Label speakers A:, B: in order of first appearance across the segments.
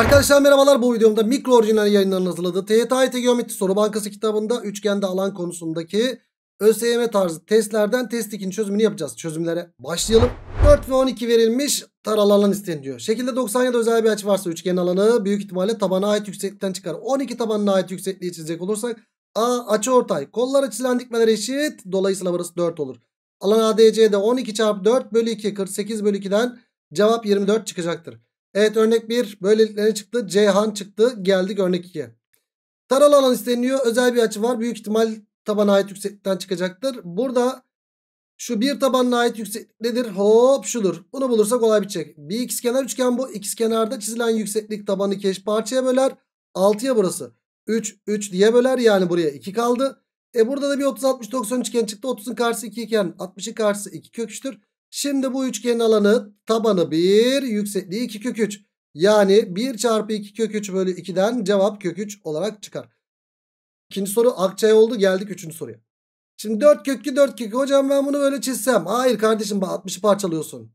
A: Arkadaşlar merhabalar bu videomda mikro orijinal yayınlarının hazırladığı TYT Geometri Soru Bankası kitabında üçgende alan konusundaki ÖSYM tarzı testlerden test 2'nin çözümünü yapacağız. Çözümlere başlayalım. 4 ve 12 verilmiş taralı alan isteniyor. Şekilde 97 özel bir açı varsa üçgen alanı büyük ihtimalle tabana ait yükseklikten çıkar. 12 tabanına ait yüksekliği çizecek olursak A açı ortay. Kollara çizilen dikmeler eşit. Dolayısıyla burası 4 olur. Alan ADC'de 12 çarpı 4 bölü 2 48 bölü 2'den cevap 24 çıkacaktır. Evet örnek 1 böylelikle ne çıktı? Ceyhan çıktı. Geldik örnek 2'ye. Taralı alan isteniyor. Özel bir açı var. Büyük ihtimal tabana ait yükseklikten çıkacaktır. Burada şu bir tabanına ait yükseklik nedir? Hop şudur. Bunu bulursak olay bitecek. Bir kenar üçgen bu. kenarda çizilen yükseklik tabanı keş parçaya böler. 6'ya burası. 3 3 diye böler yani buraya 2 kaldı. E burada da bir 30 60 90 üçgen çıktı. 30'un karşısı 2 iken 60'ın karşısı 2 köküçtür. Şimdi bu üçgenin alanı tabanı 1 yüksekliği 2 kök 3. Yani 1 çarpı 2 kök 3 bölü 2'den cevap kök 3 olarak çıkar. İkinci soru akçay oldu geldik üçüncü soruya. Şimdi 4 kökü 4 kökü hocam ben bunu böyle çizsem. Hayır kardeşim 60'ı parçalıyorsun.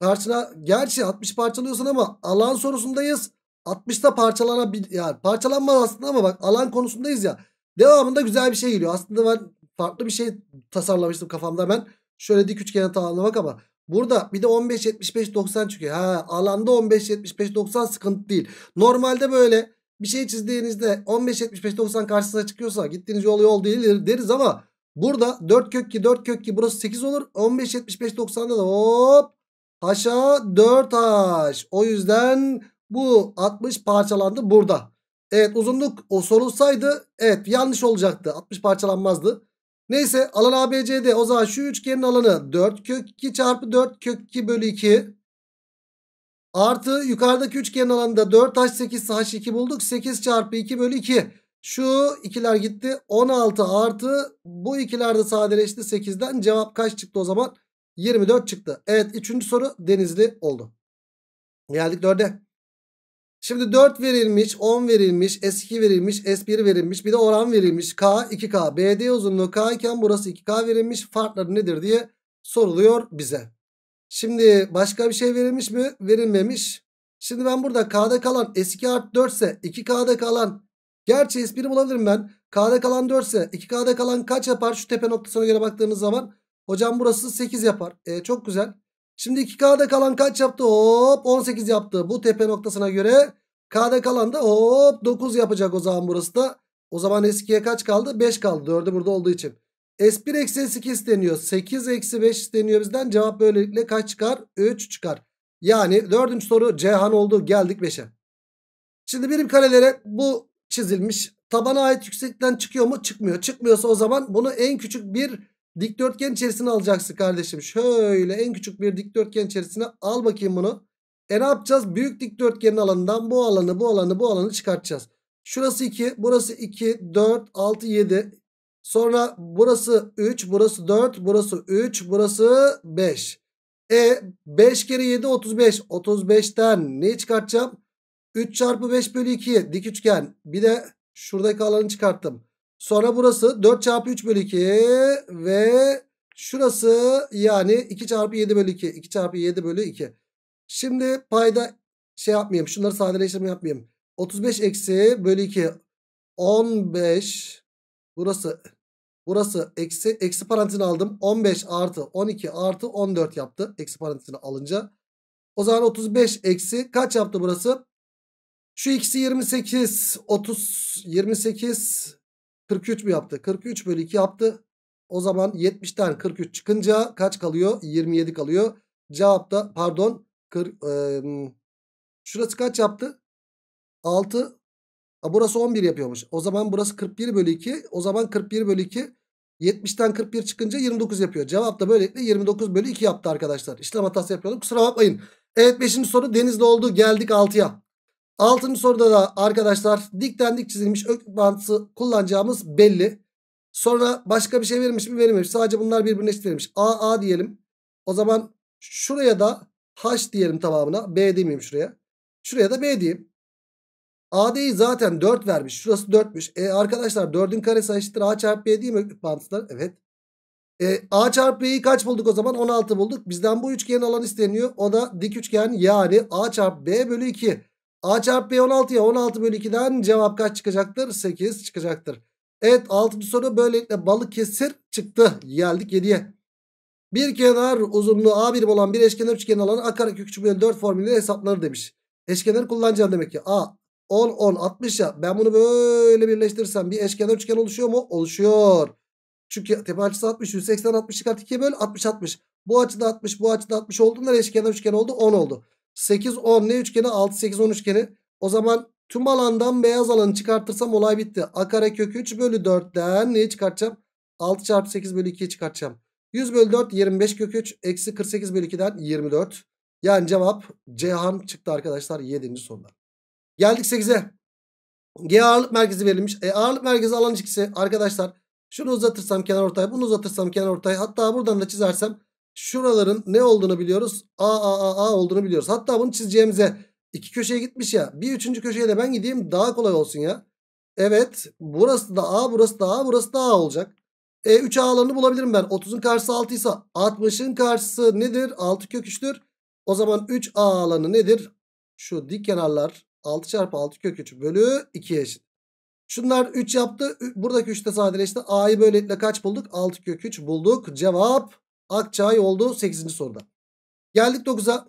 A: Karşına gerçi 60 parçalıyorsun ama alan sorusundayız. 60'ta parçalanabil yani parçalanmaz aslında ama bak alan konusundayız ya. Devamında güzel bir şey geliyor. Aslında ben farklı bir şey tasarlamıştım kafamda ben. Şöyle dik üçgen hatalarına bak ama. Burada bir de 15-75-90 çıkıyor. Ha, alanda 15-75-90 sıkıntı değil. Normalde böyle bir şey çizdiğinizde 15-75-90 karşısına çıkıyorsa gittiğiniz yol yol değildir deriz ama burada 4 kök ki 4 kök ki burası 8 olur. 15-75-90'da da hop haşa 4 haş. O yüzden bu 60 parçalandı burada. Evet uzunluk o sorulsaydı evet yanlış olacaktı. 60 parçalanmazdı. Neyse alan ABCD o zaman şu üçgenin alanı 4 kök 2 çarpı 4 kök 2 bölü 2. Artı yukarıdaki üçgenin alanında 4h 8 h2 bulduk. 8 çarpı 2 bölü 2. Şu ikiler gitti. 16 artı bu ikiler de sadeleşti 8'den. Cevap kaç çıktı o zaman? 24 çıktı. Evet 3. soru denizli oldu. Geldik 4'e. Şimdi 4 verilmiş, 10 verilmiş, S2 verilmiş, S1 verilmiş, bir de oran verilmiş. K, 2K, BD uzunluğu K iken burası 2K verilmiş. Farkları nedir diye soruluyor bize. Şimdi başka bir şey verilmiş mi? Verilmemiş. Şimdi ben burada K'da kalan S2 artı 4 ise 2K'da kalan Gerçi S1'i bulabilirim ben. K'da kalan 4 ise 2K'da kalan kaç yapar? Şu tepe noktasına göre baktığımız zaman. Hocam burası 8 yapar. E, çok güzel. Şimdi 2K'da kalan kaç yaptı? Hop 18 yaptı. Bu tepe noktasına göre K'da kalan da hop 9 yapacak o zaman burası da. O zaman S2'ye kaç kaldı? 5 kaldı. 4'ü burada olduğu için. S1 eksi S2 isteniyor. 8 eksi 5 isteniyor bizden. Cevap böylelikle kaç çıkar? 3 çıkar. Yani dördüncü soru Cihan oldu. Geldik 5'e. Şimdi birim karelere bu çizilmiş. Tabana ait yüksekten çıkıyor mu? Çıkmıyor. Çıkmıyorsa o zaman bunu en küçük bir Dikdörtgen içerisine alacaksın kardeşim. Şöyle en küçük bir dikdörtgen içerisine al bakayım bunu. E ne yapacağız? Büyük dikdörtgenin alanından bu alanı bu alanı bu alanı çıkartacağız. Şurası 2 burası 2 4 6 7 sonra burası 3 burası 4 burası 3 burası 5. E 5 kere 7 35 35'ten neyi çıkartacağım? 3 çarpı 5 bölü 2 dik üçgen bir de şuradaki alanı çıkarttım. Sonra burası 4 çarpı 3 bölü 2 ve şurası yani 2 çarpı 7 bölü 2. 2 çarpı 7 bölü 2. Şimdi payda şey yapmayayım. Şunları sadeleştirme yapmayayım. 35 eksi bölü 2. 15 burası burası eksi eksi parantezini aldım. 15 artı 12 artı 14 yaptı. Eksi parantezini alınca. O zaman 35 eksi kaç yaptı burası? Şu ikisi 28. 30 28 43 mü yaptı? 43 bölü 2 yaptı. O zaman 70'ten 43 çıkınca kaç kalıyor? 27 kalıyor. Cevapta, pardon 40, e, şurası kaç yaptı? 6 a, burası 11 yapıyormuş. O zaman burası 41 bölü 2. O zaman 41 bölü 2 70'ten 41 çıkınca 29 yapıyor. Cevap da böylelikle 29 bölü 2 yaptı arkadaşlar. İşlem hatası yapıyorum. Kusura bakmayın. Evet 5. soru denizde oldu. Geldik 6'ya. Altıncı soruda da arkadaşlar dikten dik çizilmiş ök bağıntısı kullanacağımız belli. Sonra başka bir şey verilmiş mi verilmiş. Sadece bunlar birbirine eşit verilmiş. A A diyelim. O zaman şuraya da H diyelim tamamına. B demeyeyim şuraya. Şuraya da B diyeyim. AD'yi zaten 4 vermiş. Şurası 4'müş. E arkadaşlar 4'ün karesi eşittir A çarpı B değil mi öklük bağıntılar? Evet. E, A çarpı B'yi kaç bulduk o zaman? 16 bulduk. Bizden bu üçgenin alanı isteniyor. O da dik üçgen yani A çarpı B bölü 2. A çarpı B 16'ya 16 bölü 2'den cevap kaç çıkacaktır? 8 çıkacaktır. Evet 6. soru böylelikle balık kesir çıktı. Geldik 7'ye. Bir kenar uzunluğu A birim olan bir eşkenar üçgen alanı akarekök küçük bölü 4 formülüyle hesapları demiş. Eşkenarı kullanacağım demek ki. A 10 10 60 ya. Ben bunu böyle birleştirirsem bir eşkenar üçgen oluşuyor mu? Oluşuyor. Çünkü tepe açısı 60 180 60 çıkart 2 böl 60 60. Bu açıda 60 bu açıda 60 olduğundan eşkenar üçgen oldu 10 oldu. 8 10 ne üçgeni 6 8 10 üçgeni. O zaman tüm alandan beyaz alanı çıkartırsam olay bitti. A kare kökü 3 bölü 4'den neyi çıkartacağım? 6 çarpı 8 bölü 2'yi çıkartacağım. 100 bölü 4 25 kökü 3 eksi 48 bölü 2'den 24. Yani cevap Cihan çıktı arkadaşlar 7. soruda. Geldik 8'e. G ağırlık merkezi verilmiş. E ağırlık merkezi alan ilişkisi arkadaşlar şunu uzatırsam kenar ortay bunu uzatırsam kenar ortay hatta buradan da çizersem şuraların ne olduğunu biliyoruz. A, A, A, A olduğunu biliyoruz. Hatta bunu çizeceğimize iki köşeye gitmiş ya. Bir üçüncü köşeye de ben gideyim daha kolay olsun ya. Evet burası da A burası da A burası da A olacak. E 3 A'larını bulabilirim ben. 30'un karşısı 6 ise 60'ın karşısı nedir? 6 köküçtür. O zaman 3 A alanı nedir? Şu dik kenarlar 6 çarpı 6 kök bölü 2'ye eşit. Şunlar 3 yaptı. Buradaki 3 de sadeleşti. A'yı böylelikle kaç bulduk? 6 köküç bulduk. Cevap Akçay oldu 8. soruda. Geldik 9'a.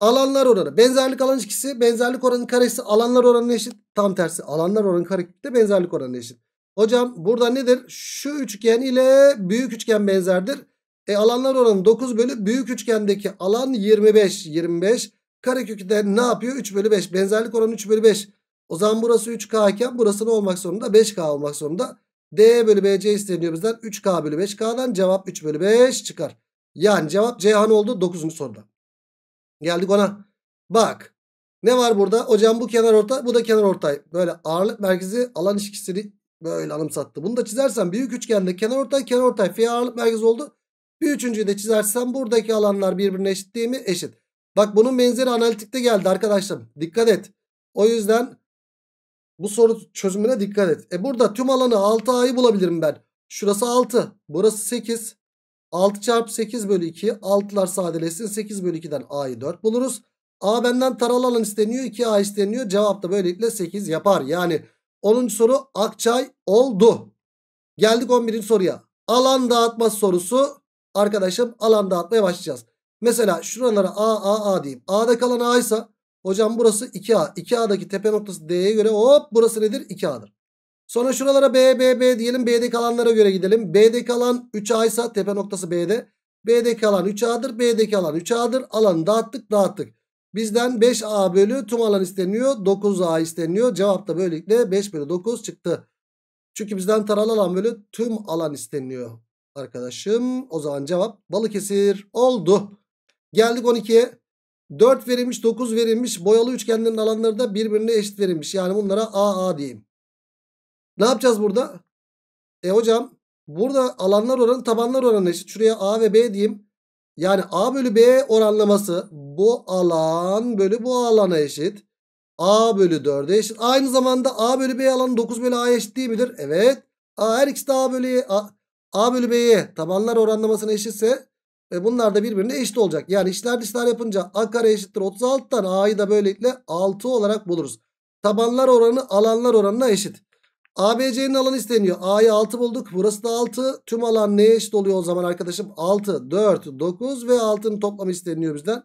A: Alanlar oranı. Benzerlik alan ikisi Benzerlik oranının karesi alanlar oranı eşit. Tam tersi. Alanlar oranı kareküpü de benzerlik oranı eşit. Hocam burada nedir? Şu üçgen ile büyük üçgen benzerdir. E alanlar oranı 9 bölü büyük üçgendeki alan 25. 25 kareküpte ne yapıyor? 3 bölü 5. Benzerlik oranı 3 bölü 5. O zaman burası 3K iken burası ne olmak zorunda? 5K olmak zorunda. D bölü BC isteniyor bizden. 3K bölü 5K'dan cevap 3 bölü 5 çıkar. Yani cevap Ceyhan oldu 9. soruda. Geldik ona. Bak. Ne var burada? Hocam bu kenar orta, bu da kenar ortay. Böyle ağırlık merkezi alan ilişkisini böyle anımsattı. Bunu da çizersen büyük üçgende kenar ortay, kenar ortay. F ağırlık merkezi oldu. Bir üçüncüyü de çizersen buradaki alanlar birbirine eşit değil mi? Eşit. Bak bunun benzeri analitikte geldi arkadaşlar. Dikkat et. O yüzden bu soru çözümüne dikkat et. E burada tüm alanı 6A'yı bulabilirim ben. Şurası 6. Burası 8. 6 çarpı 8 bölü 2. 6'lar sadeleşsin. 8 bölü 2'den A'yı 4 buluruz. A benden taralı alan isteniyor. 2A isteniyor. Cevap da böylelikle 8 yapar. Yani 10. soru Akçay oldu. Geldik 11. soruya. Alan dağıtma sorusu. Arkadaşım alan dağıtmaya başlayacağız. Mesela şuralara A, A, A diyeyim. A'da kalan A ise Hocam burası 2A. 2A'daki tepe noktası D'ye göre hop burası nedir? 2A'dır. Sonra şuralara B, B, B diyelim. B'deki alanlara göre gidelim. B'deki alan 3A ise tepe noktası B'de. B'deki alan 3A'dır. B'deki alan 3A'dır. Alanı dağıttık dağıttık. Bizden 5A bölü tüm alan isteniyor. 9A isteniyor. Cevap da böylelikle 5 bölü 9 çıktı. Çünkü bizden taralı alan bölü tüm alan isteniyor. Arkadaşım o zaman cevap Balıkesir oldu. Geldik 12'ye. 4 verilmiş 9 verilmiş boyalı üçgenlerin alanları da birbirine eşit verilmiş. Yani bunlara AA diyeyim. Ne yapacağız burada? E hocam burada alanlar oranı tabanlar oranı eşit. Şuraya A ve B diyeyim. Yani A bölü B oranlaması bu alan bölü bu alana eşit. A bölü 4'e eşit. Aynı zamanda A bölü B alanı 9 bölü A eşit değil midir? Evet. A her ikisi de A bölü A, A bölü B'ye tabanlar oranlamasına eşitse e bunlar da birbirine eşit olacak. Yani işler dışlar yapınca a kare eşittir 36'tan a'yı da böylelikle 6 olarak buluruz. Tabanlar oranı alanlar oranına eşit. ABC'nin alanı isteniyor. A'yı 6 bulduk. Burası da 6. Tüm alan neye eşit oluyor o zaman arkadaşım? 6, 4, 9 ve 6'nın toplamı isteniyor bizden.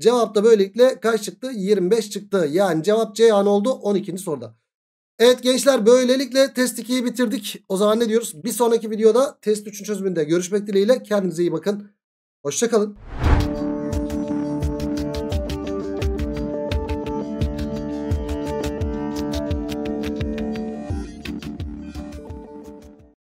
A: Cevap da böylelikle kaç çıktı? 25 çıktı. Yani cevap C an oldu 12. soruda. Evet gençler böylelikle test 2'yi bitirdik. O zaman ne diyoruz? Bir sonraki videoda test 3'ün çözümünde görüşmek dileğiyle. Kendinize iyi bakın. Hoşçakalın.